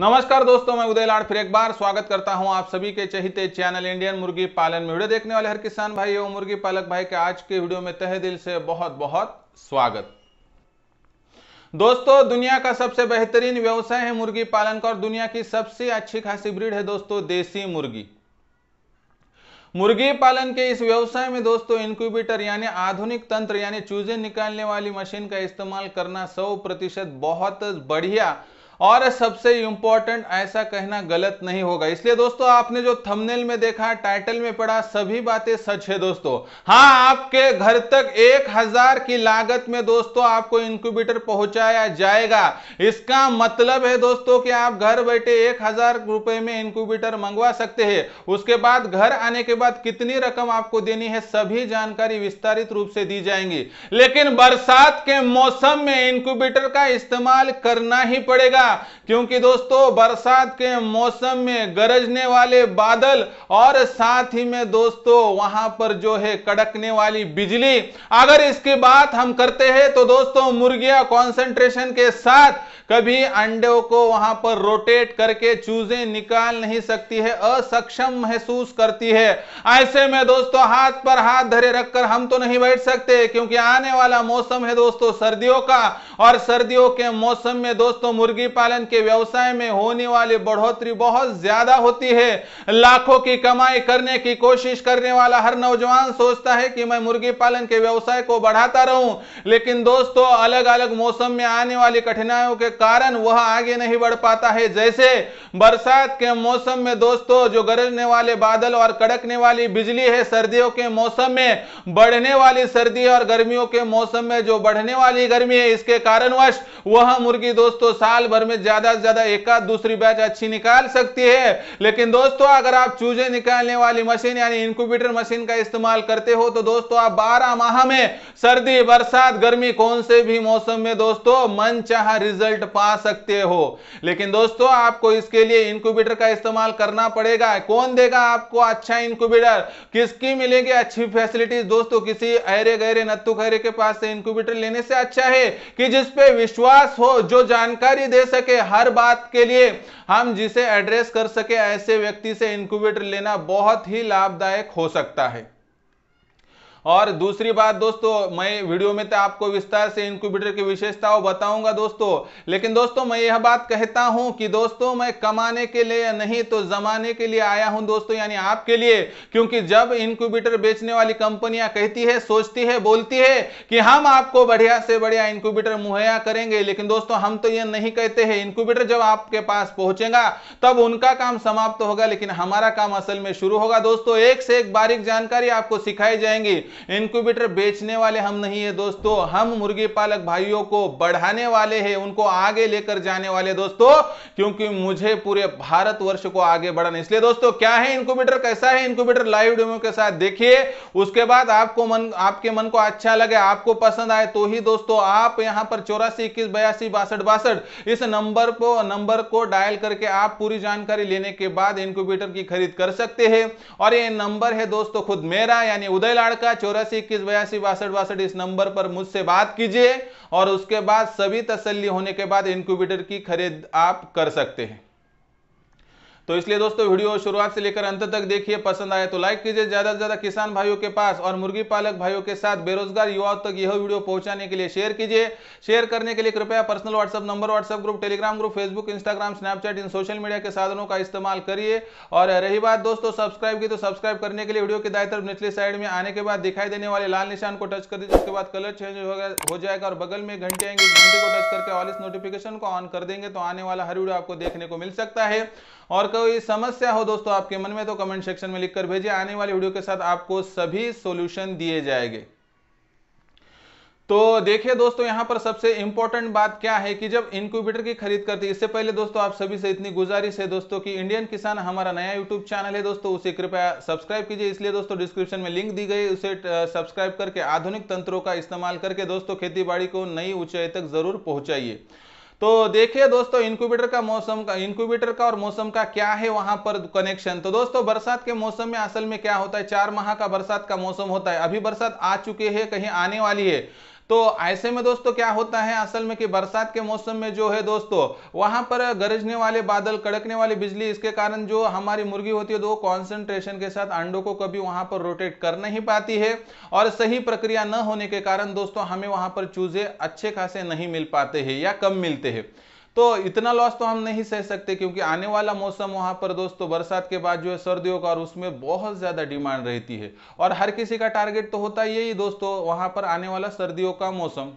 नमस्कार दोस्तों मैं उदय लाड फिर एक बार स्वागत करता हूं आप सभी के चहिते चैनल इंडियन मुर्गी पालन में वीडियो देखने वाले हर किसान भाई एवं मुर्गी पालक भाई के आज के वीडियो में तहे दिल से बहुत बहुत स्वागत दोस्तों दुनिया का सबसे बेहतरीन व्यवसाय है मुर्गी पालन का और दुनिया की सबसे अच्छी खासी ब्रीड है दोस्तों देसी मुर्गी मुर्गी पालन के इस व्यवसाय में दोस्तों इंक्यूबेटर यानी आधुनिक तंत्र यानी चूजे निकालने वाली मशीन का इस्तेमाल करना सौ प्रतिशत बहुत बढ़िया और सबसे इंपॉर्टेंट ऐसा कहना गलत नहीं होगा इसलिए दोस्तों आपने जो थंबनेल में देखा टाइटल में पढ़ा सभी बातें सच है दोस्तों हाँ आपके घर तक एक हजार की लागत में दोस्तों आपको इंक्यूबेटर पहुंचाया जाएगा इसका मतलब है दोस्तों कि आप घर बैठे एक हजार रुपए में इंक्यूबेटर मंगवा सकते हैं उसके बाद घर आने के बाद कितनी रकम आपको देनी है सभी जानकारी विस्तारित रूप से दी जाएंगी लेकिन बरसात के मौसम में इंक्यूबेटर का इस्तेमाल करना ही पड़ेगा क्योंकि दोस्तों बरसात के मौसम में गरजने वाले बादल और साथ ही में दोस्तों वहां पर जो है कड़कने वाली बिजली अगर इसकी बात हम करते हैं तो दोस्तों मुर्गियां कॉन्सेंट्रेशन के साथ कभी अंडों को वहां पर रोटेट करके चूजे निकाल नहीं सकती है असक्षम महसूस करती है ऐसे में दोस्तों हाथ पर हाथ धरे रखकर हम तो नहीं बैठ सकते क्योंकि आने वाला मौसम है दोस्तों सर्दियों का और सर्दियों के मौसम में दोस्तों मुर्गी पालन के व्यवसाय में होने वाली बढ़ोतरी बहुत ज्यादा होती है लाखों की कमाई करने की कोशिश करने वाला हर नौजवान सोचता है कि मैं मुर्गी पालन के व्यवसाय को बढ़ाता रहूं लेकिन दोस्तों अलग अलग मौसम में आने वाली कठिनाइयों के कारण वह आगे नहीं बढ़ पाता है जैसे बरसात के मौसम में दोस्तों जो गरजने वाले बादल और कड़कने वाली बिजली है सर्दियों के मौसम में बढ़ने वाली सर्दी और गर्मियों के मौसम में जो बढ़ने वाली गर्मी है इसके कारणवश वह मुर्गी दोस्तों साल भर में ज्यादा से ज्यादा एक आध दूसरी बैच अच्छी निकाल सकती है लेकिन दोस्तों अगर आप चूजे निकालने वाली मशीन यानी इंक्यूबेटर मशीन का इस्तेमाल करते हो तो दोस्तों आप बारह माह में सर्दी बरसात गर्मी कौन से भी मौसम में दोस्तों मन चाह रिजल्ट पा सकते हो लेकिन दोस्तों आपको इसके लिए इंक्यूबेटर का इस्तेमाल करना पड़ेगा कौन देगा आपको अच्छा इंक्यूबेटर किसकी मिलेगी अच्छी फैसिलिटीज दोस्तों किसी अरे गहरे नत्तू खरे के पास से इंक्यूबेटर लेने से अच्छा है कि जिसपे विश्वास हो जो जानकारी दे सके सके हर बात के लिए हम जिसे एड्रेस कर सके ऐसे व्यक्ति से इंक्यूबेटर लेना बहुत ही लाभदायक हो सकता है और दूसरी बात दोस्तों मैं वीडियो में तो आपको विस्तार से इंक्यूबेटर की विशेषताओं बताऊंगा दोस्तों लेकिन दोस्तों मैं यह बात कहता हूं कि दोस्तों मैं कमाने के लिए नहीं तो जमाने के लिए आया हूं दोस्तों यानी आपके लिए क्योंकि जब इंक्यूबेटर बेचने वाली कंपनियां कहती है सोचती है बोलती है कि हम आपको बढ़िया से बढ़िया इंक्यूबेटर मुहैया करेंगे लेकिन दोस्तों हम तो यह नहीं कहते हैं इंक्यूबेटर जब आपके पास पहुंचेगा तब उनका काम समाप्त होगा लेकिन हमारा काम असल में शुरू होगा दोस्तों एक से एक बारीक जानकारी आपको सिखाई जाएंगी इनक्यूबेटर बेचने वाले हम नहीं है दोस्तों हम मुर्गी पालक भाइयों को बढ़ाने वाले हैं उनको आगे लेकर जाने वाले दोस्तों क्योंकि मुझे पूरे भारत वर्ष को आगे बढ़ाना इसलिए दोस्तों क्या है इनक्यूबेटर कैसा है इनक्यूबेटर लाइव डेमो के साथ देखिए उसके बाद आपको मन आपके मन को अच्छा लगे आपको पसंद आए तो ही दोस्तों आप यहां पर चौरासी इक्कीस बयासी बासठ बासठ इस नंबर को नंबर को डायल करके आप पूरी जानकारी लेने के बाद इनक्यूबेटर की खरीद कर सकते हैं और ये नंबर है दोस्तों खुद मेरा यानी उदय लाड़का चौरासी इक्कीस बयासी बासठ बासठ इस नंबर पर मुझसे बात कीजिए और उसके बाद सभी तसल्ली होने के बाद इनक्यूबेटर की खरीद आप कर सकते हैं तो इसलिए दोस्तों वीडियो शुरुआत से लेकर अंत तक देखिए पसंद आए तो लाइक कीजिए ज्यादा से ज्यादा किसान भाइयों के पास और मुर्गी पालक भाइयों के साथ बेरोजगार युवाओं तक यह वीडियो पहुंचाने के लिए शेयर कीजिए शेयर करने के लिए कृपया personal WhatsApp number WhatsApp group Telegram group Facebook Instagram Snapchat इन सोशल मीडिया के साधनों का इस्तेमाल करिए और रही बात दोस्तों सब्सक्राइब की तो सब्सक्राइब करने के लिए वीडियो के दाएं तरफ साइड में आने के बाद दिखाई देने वाले लाल निशान को टच कर दीजिए उसके बाद कलर चेंज हो जाएगा और बगल में घंटे आएंगे घंटे को टच करके ऑल इस नोटिफिकेशन को ऑन कर देंगे तो आने वाला हर वीडियो आपको देखने को मिल सकता है और कोई समस्या हो दोस्तों आपके मन में तो कमेंट सेक्शन में लिखकर भेजिए आने वाली वीडियो के साथ आपको सभी सोल्यूशन दिए जाएंगे तो देखिए दोस्तों यहां पर सबसे इंपॉर्टेंट बात क्या है कि जब इंक्यूबेटर की खरीद करते इससे पहले दोस्तों आप सभी से इतनी गुजारिश है दोस्तों कि इंडियन किसान हमारा नया यूट्यूब चैनल है दोस्तों उसे कृपया सब्सक्राइब कीजिए इसलिए दोस्तों डिस्क्रिप्शन में लिंक दी गई उसे सब्सक्राइब करके आधुनिक तंत्रों का इस्तेमाल करके दोस्तों खेती को नई ऊंचाई तक जरूर पहुंचाइए तो देखिए दोस्तों इंक्यूबेटर का मौसम का इंक्यूबेटर का और मौसम का क्या है वहां पर कनेक्शन तो दोस्तों बरसात के मौसम में असल में क्या होता है चार माह का बरसात का मौसम होता है अभी बरसात आ चुकी है कहीं आने वाली है तो ऐसे में दोस्तों क्या होता है असल में कि बरसात के मौसम में जो है दोस्तों वहां पर गरजने वाले बादल कड़कने वाली बिजली इसके कारण जो हमारी मुर्गी होती है तो वो कॉन्सेंट्रेशन के साथ अंडों को कभी वहां पर रोटेट कर नहीं पाती है और सही प्रक्रिया न होने के कारण दोस्तों हमें वहां पर चूजे अच्छे खासे नहीं मिल पाते हैं या कम मिलते हैं तो इतना लॉस तो हम नहीं सह सकते क्योंकि आने वाला मौसम वहां पर दोस्तों बरसात के बाद जो है सर्दियों का और उसमें बहुत ज्यादा डिमांड रहती है और हर किसी का टारगेट तो होता है यही दोस्तों वहां पर आने वाला सर्दियों का मौसम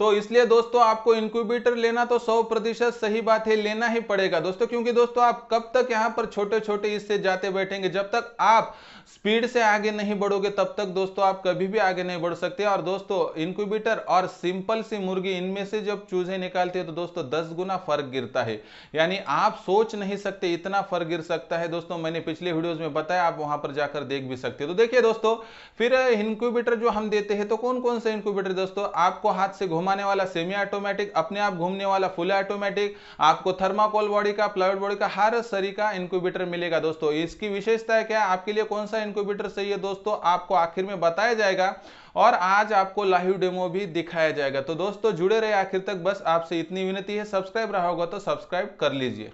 तो इसलिए दोस्तों आपको इंक्यूबेटर लेना तो 100 प्रतिशत सही बात है लेना ही पड़ेगा दोस्तों क्योंकि दोस्तों आप कब तक यहाँ पर छोटे छोटे इससे जाते बैठेंगे जब तक आप स्पीड से आगे नहीं बढ़ोगे तब तक दोस्तों आप कभी भी आगे नहीं बढ़ सकते और दोस्तों इंक्यूबेटर और सिंपल सी मुर्गी इनमें से जब चूजे निकालती है तो दोस्तों दस गुना फर्क गिरता है यानी आप सोच नहीं सकते इतना फर्क गिर सकता है दोस्तों मैंने पिछले वीडियोज में बताया आप वहां पर जाकर देख भी सकते हो तो देखिए दोस्तों फिर इंक्यूबेटर जो हम देते हैं तो कौन कौन से इंक्यूबेटर दोस्तों आपको हाथ से घुमा घुमाने वाला सेमी ऑटोमेटिक अपने आप घूमने वाला फुल ऑटोमेटिक आपको थर्माकोल बॉडी का प्लाइड बॉडी का हर का इंक्यूबेटर मिलेगा दोस्तों इसकी विशेषता है क्या आपके लिए कौन सा इंक्यूबेटर चाहिए दोस्तों आपको आखिर में बताया जाएगा और आज आपको लाइव डेमो भी दिखाया जाएगा तो दोस्तों जुड़े रहे आखिर तक बस आपसे इतनी विनती है सब्सक्राइब रहा होगा तो सब्सक्राइब कर लीजिए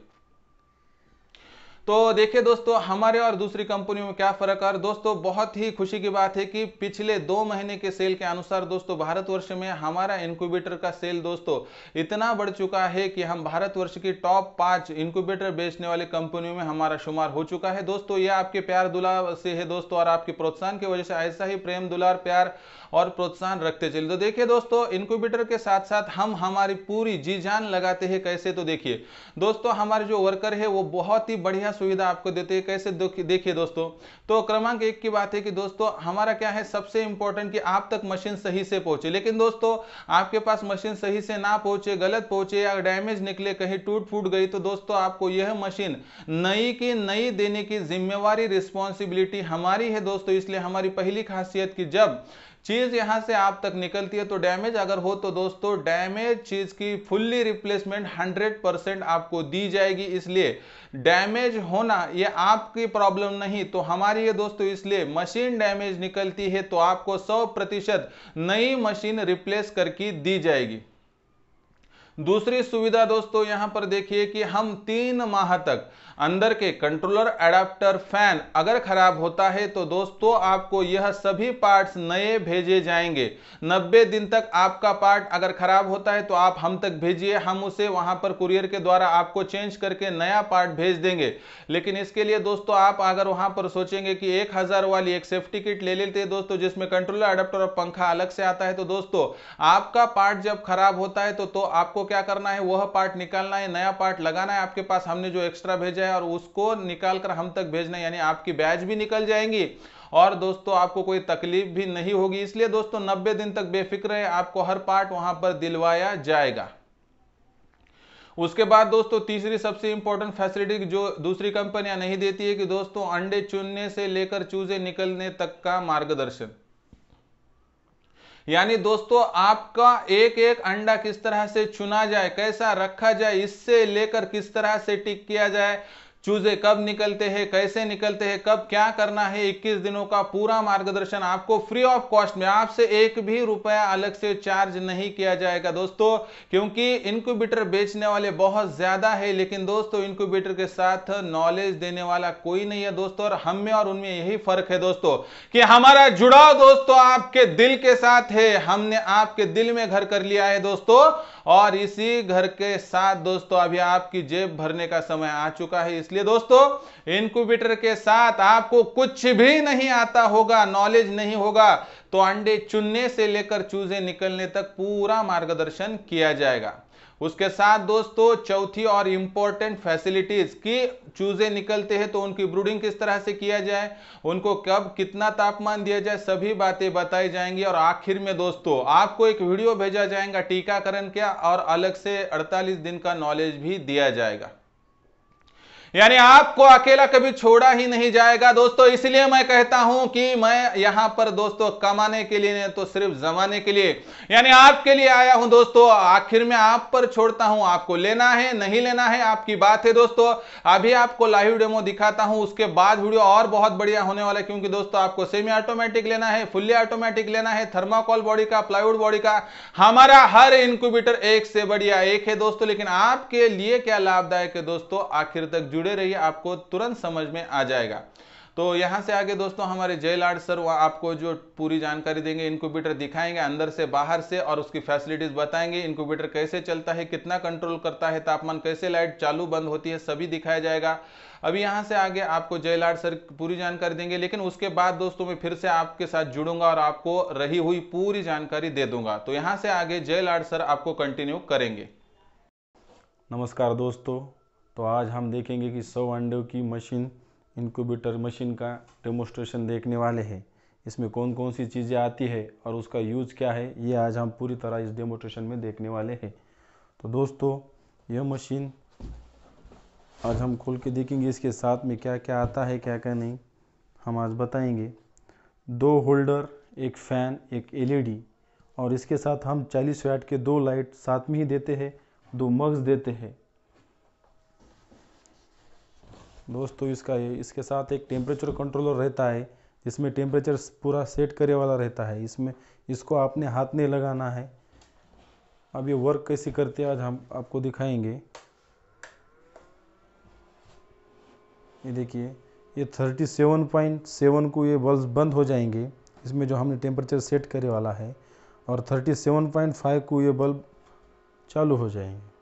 तो देखिए दोस्तों हमारे और दूसरी कंपनियों में क्या फर्क है दोस्तों बहुत ही खुशी की बात है कि पिछले दो महीने के सेल के अनुसार दोस्तों भारतवर्ष में हमारा इंक्यूबेटर का सेल दोस्तों इतना बढ़ चुका है कि हम भारतवर्ष की टॉप पांच इंक्यूबेटर बेचने वाली कंपनियों में हमारा शुमार हो चुका है दोस्तों यह आपके प्यार दुलार से है दोस्तों और आपके प्रोत्साहन की वजह से ऐसा ही प्रेम दुलार प्यार और प्रोत्साहन रखते चले तो देखिए दोस्तों इंक्यूबेटर के साथ साथ हम हमारी पूरी जी जान लगाते हैं कैसे तो देखिए दोस्तों हमारे जो वर्कर है वो बहुत ही बढ़िया सुविधा आपको देते हैं कैसे देखिए दोस्तों तो क्रमांक एक की बात है कि दोस्तों हमारा क्या है सबसे इंपॉर्टेंट कि आप तक मशीन सही से पहुंचे लेकिन दोस्तों आपके पास मशीन सही से ना पहुंचे गलत पहुंचे या डैमेज निकले कहीं टूट फूट गई तो दोस्तों आपको यह मशीन नई की नई देने की जिम्मेवारी रिस्पॉन्सिबिलिटी हमारी है दोस्तों इसलिए हमारी पहली खासियत की जब चीज यहां से आप तक निकलती है तो डैमेज अगर हो तो दोस्तों डैमेज चीज की फुल्ली रिप्लेसमेंट 100 परसेंट आपको दी जाएगी इसलिए डैमेज होना ये आपकी प्रॉब्लम नहीं तो हमारी ये दोस्तों इसलिए मशीन डैमेज निकलती है तो आपको 100 प्रतिशत नई मशीन रिप्लेस करके दी जाएगी दूसरी सुविधा दोस्तों यहां पर देखिए कि हम तीन माह तक अंदर के कंट्रोलर एडाप्टर फैन अगर खराब होता है तो दोस्तों आपको यह सभी पार्ट्स नए भेजे जाएंगे 90 दिन तक आपका पार्ट अगर खराब होता है तो आप हम तक भेजिए हम उसे वहां पर कुरियर के द्वारा आपको चेंज करके नया पार्ट भेज देंगे लेकिन इसके लिए दोस्तों आप अगर वहां पर सोचेंगे कि एक हजार वाली एक सेफ्टी किट ले लेते हैं दोस्तों जिसमें कंट्रोलर अडाप्टर और पंखा अलग से आता है तो दोस्तों आपका पार्ट जब खराब होता है तो, तो आपको क्या करना है वह पार्ट निकालना है नया पार्ट लगाना है आपके पास हमने जो एक्स्ट्रा भेजा है है और उसको निकाल कर हम तक भेजना यानी आपकी बैच भी निकल जाएंगी और दोस्तों आपको कोई तकलीफ भी नहीं होगी इसलिए दोस्तों 90 दिन तक बेफिक्र है आपको हर पार्ट वहां पर दिलवाया जाएगा उसके बाद दोस्तों तीसरी सबसे इंपॉर्टेंट फैसिलिटी जो दूसरी कंपनियां नहीं देती है कि दोस्तों अंडे चुनने से लेकर चूजे निकलने तक का मार्गदर्शन यानी दोस्तों आपका एक एक अंडा किस तरह से चुना जाए कैसा रखा जाए इससे लेकर किस तरह से टिक किया जाए चूजे कब निकलते हैं कैसे निकलते हैं कब क्या करना है 21 दिनों का पूरा मार्गदर्शन आपको फ्री ऑफ कॉस्ट में आपसे एक भी रुपया अलग से चार्ज नहीं किया जाएगा दोस्तों क्योंकि इनक्यूबेटर बेचने वाले बहुत ज्यादा है लेकिन दोस्तों इनक्यूबेटर के साथ नॉलेज देने वाला कोई नहीं है दोस्तों और हम में और उनमें यही फर्क है दोस्तों कि हमारा जुड़ाव दोस्तों आपके दिल के साथ है हमने आपके दिल में घर कर लिया है दोस्तों और इसी घर के साथ दोस्तों अभी आपकी जेब भरने का समय आ चुका है इसलिए इसलिए दोस्तों इनक्यूबेटर के साथ आपको कुछ भी नहीं आता होगा नॉलेज नहीं होगा तो अंडे चुनने से लेकर चूजे निकलने तक पूरा मार्गदर्शन किया जाएगा उसके साथ दोस्तों चौथी और इम्पोर्टेंट फैसिलिटीज कि चूजे निकलते हैं तो उनकी ब्रूडिंग किस तरह से किया जाए उनको कब कितना तापमान दिया जाए सभी बातें बताई जाएंगी और आखिर में दोस्तों आपको एक वीडियो भेजा जाएगा टीकाकरण क्या और अलग से 48 दिन का नॉलेज भी दिया जाएगा यानी आपको अकेला कभी छोड़ा ही नहीं जाएगा दोस्तों इसलिए मैं कहता हूं कि मैं यहां पर दोस्तों कमाने के लिए नहीं तो सिर्फ जमाने के लिए यानी आपके लिए आया हूं दोस्तों आखिर में आप पर छोड़ता हूं आपको लेना है नहीं लेना है आपकी बात है दोस्तों अभी आपको लाइव डेमो दिखाता हूं उसके बाद वीडियो और बहुत बढ़िया होने वाला है क्योंकि दोस्तों आपको सेमी ऑटोमेटिक लेना है फुल्ली ऑटोमेटिक लेना है थर्माकोल बॉडी का प्लाईवुड बॉडी का हमारा हर इंक्यूबेटर एक से बढ़िया एक है दोस्तों लेकिन आपके लिए क्या लाभदायक है दोस्तों आखिर तक जुड़े जुड़े रहिए आपको तुरंत समझ में आ जाएगा तो यहाँ से आगे दोस्तों हमारे जयलाड सर वह आपको जो पूरी जानकारी देंगे इनक्यूबेटर दिखाएंगे अंदर से बाहर से और उसकी फैसिलिटीज़ बताएंगे इनक्यूबेटर कैसे चलता है कितना कंट्रोल करता है तापमान कैसे लाइट चालू बंद होती है सभी दिखाया जाएगा अभी यहाँ से आगे आपको जयलाड सर पूरी जानकारी देंगे लेकिन उसके बाद दोस्तों में फिर से आपके साथ जुड़ूंगा और आपको रही हुई पूरी जानकारी दे दूंगा तो यहाँ से आगे जयलाड सर आपको कंटिन्यू करेंगे नमस्कार दोस्तों तो आज हम देखेंगे कि सौ अंडों की मशीन इनक्यूबेटर मशीन का डेमोस्ट्रेशन देखने वाले हैं इसमें कौन कौन सी चीज़ें आती है और उसका यूज क्या है ये आज हम पूरी तरह इस डेमोस्ट्रेशन में देखने वाले हैं तो दोस्तों यह मशीन आज हम खोल के देखेंगे इसके साथ में क्या क्या आता है क्या क्या नहीं हम आज बताएंगे दो होल्डर एक फ़ैन एक एलईडी e और इसके साथ हम 40 वाट के दो लाइट साथ में ही देते हैं दो मग्स देते हैं दोस्तों इसका ये इसके साथ एक टेम्परेचर कंट्रोलर रहता है जिसमें टेम्परेचर पूरा सेट करे वाला रहता है इसमें इसको आपने हाथ नहीं लगाना है अब ये वर्क कैसे करते हैं आज हम आपको दिखाएंगे ये देखिए ये थर्टी सेवन पॉइंट सेवन को ये बल्ब बंद हो जाएंगे इसमें जो हमने टेम्परेचर सेट करे वाला है और थर्टी सेवन पॉइंट फाइव को ये बल्ब चालू हो जाएंगे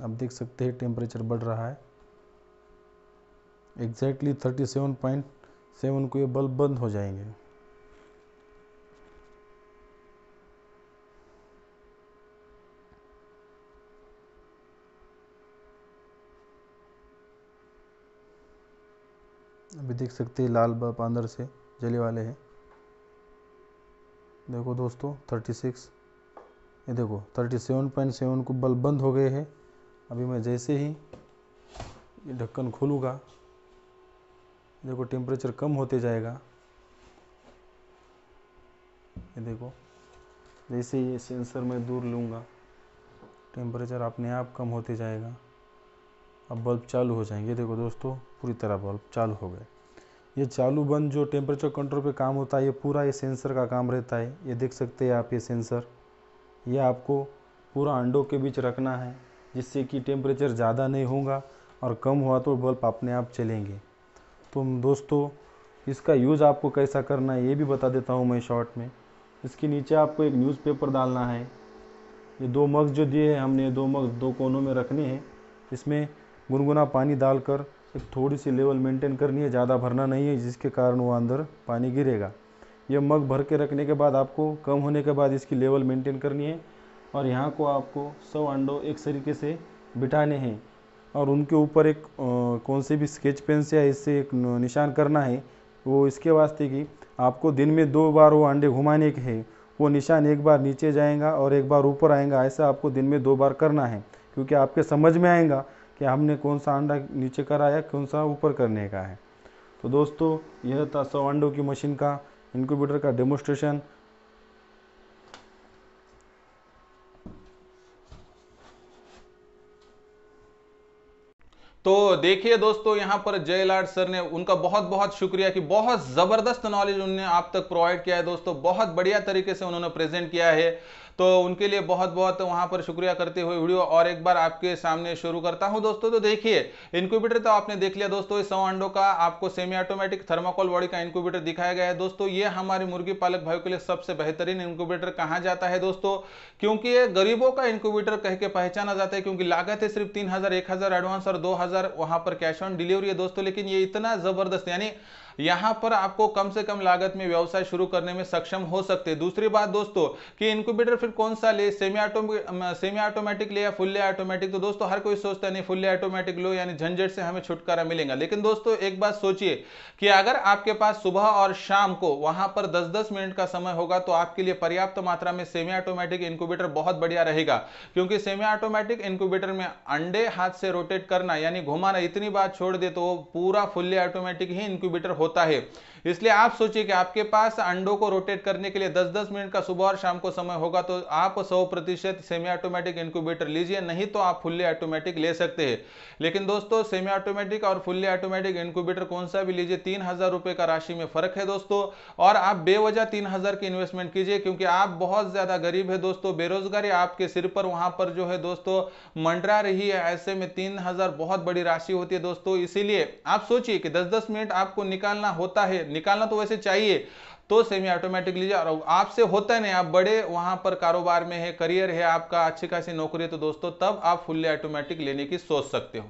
आप देख सकते हैं टेम्परेचर बढ़ रहा है exactly thirty seven point seven को ये बल्ब बंद हो जाएंगे अभी देख सकते हैं लाल बल्ब अंदर से जले वाले हैं देखो दोस्तों थर्टी सिक्स ये देखो थर्टी सेवन पॉइंट सेवन को बल्ब बंद हो गए हैं अभी मैं जैसे ही ये ढक्कन खोलूँगा देखो टेम्परेचर कम होते जाएगा ये देखो जैसे ये सेंसर मैं दूर लूँगा टेम्परेचर अपने आप कम होते जाएगा अब बल्ब चालू हो जाएंगे देखो दोस्तों पूरी तरह बल्ब चालू हो गए ये चालू बंद जो टेम्परेचर कंट्रोल पे काम होता है ये पूरा ये सेंसर का काम रहता है ये देख सकते हैं आप ये सेंसर ये आपको पूरा अंडों के बीच रखना है जिससे कि टेम्परेचर ज़्यादा नहीं होगा और कम हुआ तो बल्ब अपने आप चलेंगे तो दोस्तों इसका यूज़ आपको कैसा करना है ये भी बता देता हूँ मैं शॉर्ट में इसके नीचे आपको एक न्यूज़पेपर डालना है ये दो मग जो दिए हैं हमने दो मग दो कोनों में रखने हैं इसमें गुनगुना पानी डालकर एक थोड़ी सी लेवल मेंटेन करनी है ज़्यादा भरना नहीं है जिसके कारण वो अंदर पानी गिरेगा ये मग भर के रखने के बाद आपको कम होने के बाद इसकी लेवल मेंटेन करनी है और यहाँ को आपको सौ अंडों एक तरीके से बिठाने हैं और उनके ऊपर एक कौन से भी स्केच पेन से या इससे एक निशान करना है वो इसके वास्ते कि आपको दिन में दो बार वो अंडे घुमाने के हैं वो निशान एक बार नीचे जाएगा और एक बार ऊपर आएगा ऐसा आपको दिन में दो बार करना है क्योंकि आपके समझ में आएगा कि हमने कौन सा अंडा नीचे कराया कौन सा ऊपर करने का है तो दोस्तों यह था सौ अंडों की मशीन का इनक्यूबेटर का डेमोस्ट्रेशन तो देखिए दोस्तों यहाँ पर जयलाड सर ने उनका बहुत बहुत शुक्रिया कि बहुत ज़बरदस्त नॉलेज उन्होंने आप तक प्रोवाइड किया है दोस्तों बहुत बढ़िया तरीके से उन्होंने प्रेजेंट किया है तो उनके लिए बहुत बहुत वहां पर शुक्रिया करते हुए वीडियो और एक बार आपके सामने शुरू करता हूँ दोस्तों तो देखिए इंक्यूबेटर तो आपने देख लिया दोस्तों इस सौ अंडों का आपको सेमी ऑटोमेटिक थर्माकोल बॉडी का इंक्यूबेटर दिखाया गया है दोस्तों ये हमारे मुर्गी पालक भाई के लिए सबसे बेहतरीन इंक्यूबेटर कहा जाता है दोस्तों क्योंकि ये गरीबों का इंक्यूबेटर कह के पहचाना जाता है क्योंकि लागत है सिर्फ तीन हजार एक हजार एडवांस और दो हजार वहां पर कैश ऑन डिलीवरी है दोस्तों लेकिन ये इतना जबरदस्त यानी यहाँ पर आपको कम से कम लागत में व्यवसाय शुरू करने में सक्षम हो सकते हैं दूसरी बात दोस्तों कि इनक्यूबेटर फिर कौन सा ले सेमी ऑटोमेटिक सेमी ऑटोमेटिक ले या फुल्ली ऑटोमेटिक तो दोस्तों हर कोई सोचता है नहीं फुल्ली ऑटोमेटिक लो यानी झंझट से हमें छुटकारा मिलेगा लेकिन दोस्तों एक बात सोचिए कि अगर आपके पास सुबह और शाम को वहां पर दस दस मिनट का समय होगा तो आपके लिए पर्याप्त मात्रा में सेमी ऑटोमेटिक इंक्यूबेटर बहुत बढ़िया रहेगा क्योंकि सेमी ऑटोमेटिक इंक्यूबेटर में अंडे हाथ से रोटेट करना यानी घुमाना इतनी बात छोड़ दे तो पूरा फुल्ली ऑटोमेटिक ही इंक्यूबेटर होता है इसलिए आप सोचिए कि आपके पास अंडों को रोटेट करने के लिए दस दस मिनट का सुबह और शाम को समय होगा तो आप सौ प्रतिशत सेमी ऑटोमेटिक इनक्यूबेटर लीजिए नहीं तो आप फुल्ली ऑटोमेटिक ले सकते हैं लेकिन दोस्तों सेमी ऑटोमेटिक और फुल्ली ऑटोमेटिक इनक्यूबेटर कौन सा भी लीजिए तीन हजार रुपये का राशि में फर्क है दोस्तों और आप बेवजह तीन हजार की इन्वेस्टमेंट कीजिए क्योंकि आप बहुत ज्यादा गरीब है दोस्तों बेरोजगारी आपके सिर पर वहां पर जो है दोस्तों मंडरा रही है ऐसे में तीन हजार बहुत बड़ी राशि होती है दोस्तों इसीलिए आप सोचिए कि दस दस मिनट आपको निकालना होता है निकालना तो वैसे चाहिए तो सेमी ऑटोमेटिक लीजिए और आपसे होता है नहीं आप बड़े वहां पर कारोबार में है करियर है आपका अच्छी खासी नौकरी है तो दोस्तों तब आप फुल्ली ऑटोमेटिक लेने की सोच सकते हो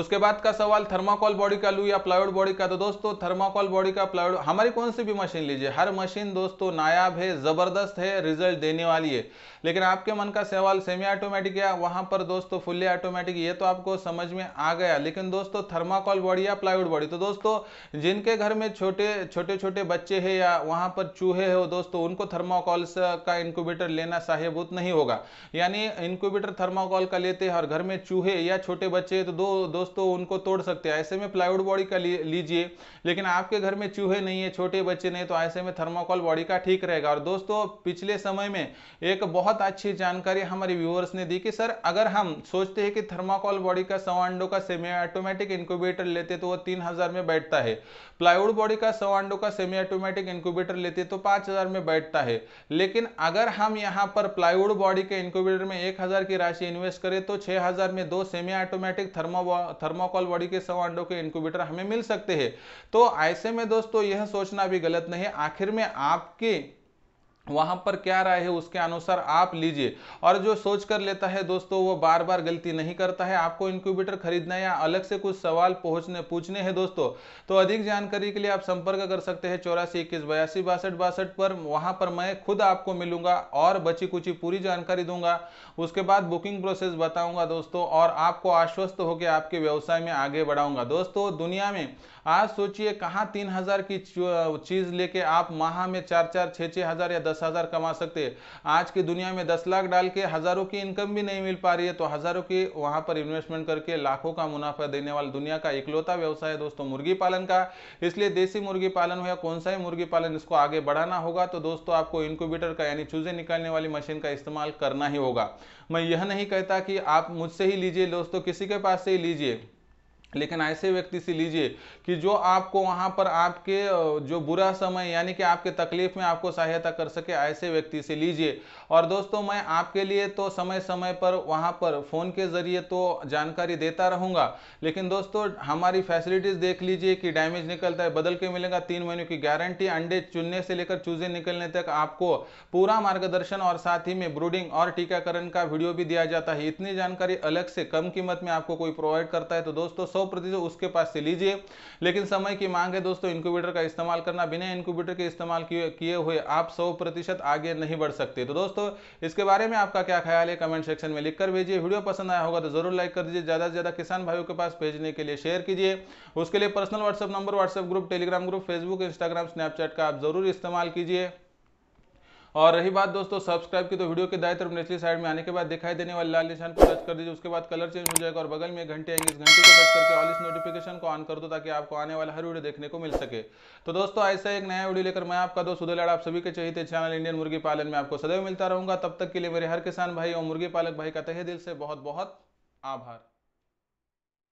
उसके बाद का सवाल थर्माकोल बॉडी का लूँ या प्लाईवुड बॉडी का तो दोस्तों थर्माकोल बॉडी का प्लाईवुड हमारी कौन सी भी मशीन लीजिए हर मशीन दोस्तों नायाब है ज़बरदस्त है रिजल्ट देने वाली है लेकिन आपके मन का सवाल सेमी ऑटोमेटिक या वहाँ पर दोस्तों फुल्ली ऑटोमेटिक ये तो आपको समझ में आ गया लेकिन दोस्तों थर्माकोल बॉडी या प्लाईवुड बॉडी तो दोस्तों जिनके घर में छोटे छोटे छोटे बच्चे है या वहाँ पर चूहे हो दोस्तों उनको थर्माकोल का इंक्यूबेटर लेना साहेबूत नहीं होगा यानी इंक्यूबेटर थर्माकोल का लेते हैं और घर में चूहे या छोटे बच्चे तो दो दोस्तों उनको तोड़ सकते हैं ऐसे में प्लाईवुड बॉडी का लीजिए लेकिन आपके घर में चूहे नहीं है छोटे बच्चे नहीं तो ऐसे में थर्माकोल बॉडी का ठीक रहेगा और दोस्तों पिछले समय में एक बहुत अच्छी जानकारी हमारे व्यूअर्स ने दी कि सर अगर हम सोचते हैं कि थर्माकोल बॉडी का सवांडो का सेमी ऑटोमेटिक इंक्यूबेटर लेते तो वो तीन में बैठता है प्लाईवुड बॉडी का सवांडो का सेमी ऑटोमेटिक इंक्यूबेटर लेते तो पाँच में बैठता है लेकिन अगर हम यहाँ पर प्लाईवुड बॉडी के इंक्यूबेटर में एक की राशि इन्वेस्ट करें तो छह हजार में दो semi automatic thermo thermocol body के सौ अंडों के इंक्यूबेटर हमें मिल सकते हैं तो ऐसे में दोस्तों यह सोचना भी गलत नहीं आखिर में आपके वहाँ पर क्या राय है उसके अनुसार आप लीजिए और जो सोच कर लेता है दोस्तों वो बार बार गलती नहीं करता है आपको इंक्यूबेटर खरीदना या अलग से कुछ सवाल पहुँचने पूछने हैं दोस्तों तो अधिक जानकारी के लिए आप संपर्क कर सकते हैं चौरासी इक्कीस बयासी बासठ बासठ पर वहाँ पर मैं खुद आपको मिलूंगा और बची कुची पूरी जानकारी दूंगा उसके बाद बुकिंग प्रोसेस बताऊंगा दोस्तों और आपको आश्वस्त होकर आपके व्यवसाय में आगे बढ़ाऊंगा दोस्तों दुनिया में आज सोचिए कहाँ तीन हजार की चीज़ लेके आप माह में चार चार छः छः हजार या दस दस हज़ार कमा सकते हैं आज की दुनिया में दस लाख डाल के हज़ारों की इनकम भी नहीं मिल पा रही है तो हज़ारों की वहाँ पर इन्वेस्टमेंट करके लाखों का मुनाफा देने वाला दुनिया का इकलौता व्यवसाय है दोस्तों मुर्गी पालन का इसलिए देसी मुर्गी पालन हो या कौन सा ही मुर्गी पालन इसको आगे बढ़ाना होगा तो दोस्तों आपको इनक्यूबेटर का यानी चूजे निकालने वाली मशीन का इस्तेमाल करना ही होगा मैं यह नहीं कहता कि आप मुझसे ही लीजिए दोस्तों किसी के पास से ही लीजिए लेकिन ऐसे व्यक्ति से लीजिए कि जो आपको वहाँ पर आपके जो बुरा समय यानी कि आपके तकलीफ में आपको सहायता कर सके ऐसे व्यक्ति से लीजिए और दोस्तों मैं आपके लिए तो समय समय पर वहाँ पर फ़ोन के ज़रिए तो जानकारी देता रहूँगा लेकिन दोस्तों हमारी फैसिलिटीज़ देख लीजिए कि डैमेज निकलता है बदल के मिलेगा तीन महीनों की गारंटी अंडे चुनने से लेकर चूजे निकलने तक आपको पूरा मार्गदर्शन और साथ ही में ब्रूडिंग और टीकाकरण का वीडियो भी दिया जाता है इतनी जानकारी अलग से कम कीमत में आपको कोई प्रोवाइड करता है तो दोस्तों सौ प्रतिशत उसके पास से लीजिए लेकिन समय की मांग है दोस्तों इंक्यूबेटर का इस्तेमाल करना बिना इंक्यूबेटर के इस्तेमाल किए हुए आप सौ प्रतिशत आगे नहीं बढ़ सकते तो दोस्तों इसके बारे में आपका क्या ख्याल है कमेंट सेक्शन में लिखकर भेजिए वीडियो पसंद आया होगा तो जरूर लाइक कर दीजिए ज़्यादा से ज़्यादा किसान भाइयों के पास भेजने के लिए शेयर कीजिए उसके लिए personal WhatsApp number WhatsApp group Telegram group Facebook Instagram Snapchat का आप जरूर इस्तेमाल कीजिए और रही बात दोस्तों सब्सक्राइब की तो वीडियो के दाएं तरफ निचली साइड में आने के बाद दिखाई देने वाले लाल निशान को टच कर दीजिए उसके बाद कलर चेंज हो जाएगा और बगल में घंटे आएंगे इस घंटे को टच करके ऑल इस नोटिफिकेशन को ऑन कर दो ताकि आपको आने वाला हर वीडियो देखने को मिल सके तो दोस्तों ऐसा एक नया वीडियो लेकर मैं आपका दोस्त उदय आप सभी के चाहिए चैनल इंडियन मुर्गी पालन में आपको सदैव मिलता रहूंगा तब तक के लिए मेरे हर किसान भाई और मुर्गी पालक भाई का तहे दिल से बहुत बहुत आभार